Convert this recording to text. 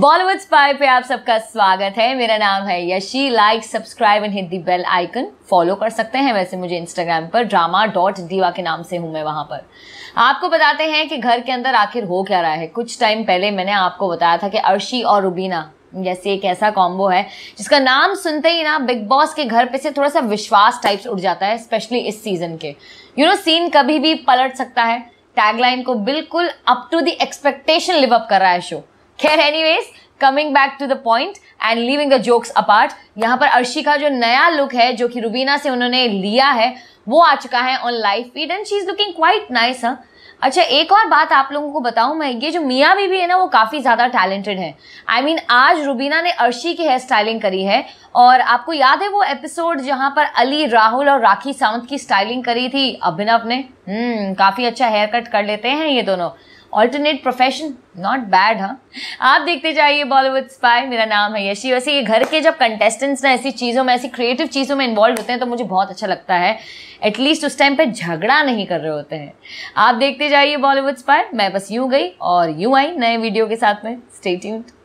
Bollywood spy पे आप सबका स्वागत है मेरा नाम है Yashi like subscribe and hit the bell icon follow कर सकते हैं वैसे मुझे इंस्टाग्राम पर ड्रामा डॉट दीवा के नाम से हूं मैं वहां पर आपको बताते हैं कि घर के अंदर आखिर हो क्या रहा है कुछ टाइम पहले मैंने आपको बताया था कि अर्शी और रुबीना जैसे एक ऐसा कॉम्बो है जिसका नाम सुनते ही ना बिग बॉस के घर पे से थोड़ा सा विश्वास टाइप्स उठ जाता है स्पेशली इस सीजन के यू नो सीन कभी भी पलट सकता है टैगलाइन को बिल्कुल up to the expectation live up कर रहा है शो खैर anyways coming back to the point and living the jokes apart यहाँ पर अर्शी का जो नया लुक है जो कि रुबीना से उन्होंने लिया है वो आ चुका है on live feed and she is looking quite nice हाँ अच्छा एक और बात आप लोगों को बताऊं मैं ये जो मियाँ बीबी है ना वो काफ़ी ज़्यादा टैलेंटेड है आई I मीन mean, आज रुबीना ने अर्शी की हेयर स्टाइलिंग करी है और आपको याद है वो एपिसोड जहाँ पर अली राहुल और राखी सावंत की स्टाइलिंग करी थी अभिनव ने हम्म, काफ़ी अच्छा हेयर कट कर लेते हैं ये दोनों ऑल्टरनेट प्रोफेशन नॉट बैड हाँ आप देखते जाइए बॉलीवुड स्पाई मेरा नाम है यशी वैसे ये घर के जब कंटेस्टेंट्स ना ऐसी चीज़ों में ऐसी क्रिएटिव चीज़ों में इन्वॉल्व होते हैं तो मुझे बहुत अच्छा लगता है एटलीस्ट उस टाइम पे झगड़ा नहीं कर रहे होते हैं आप देखते जाइए बॉलीवुड स्पाई मैं बस यूँ गई और यूँ आई नए वीडियो के साथ में स्टेट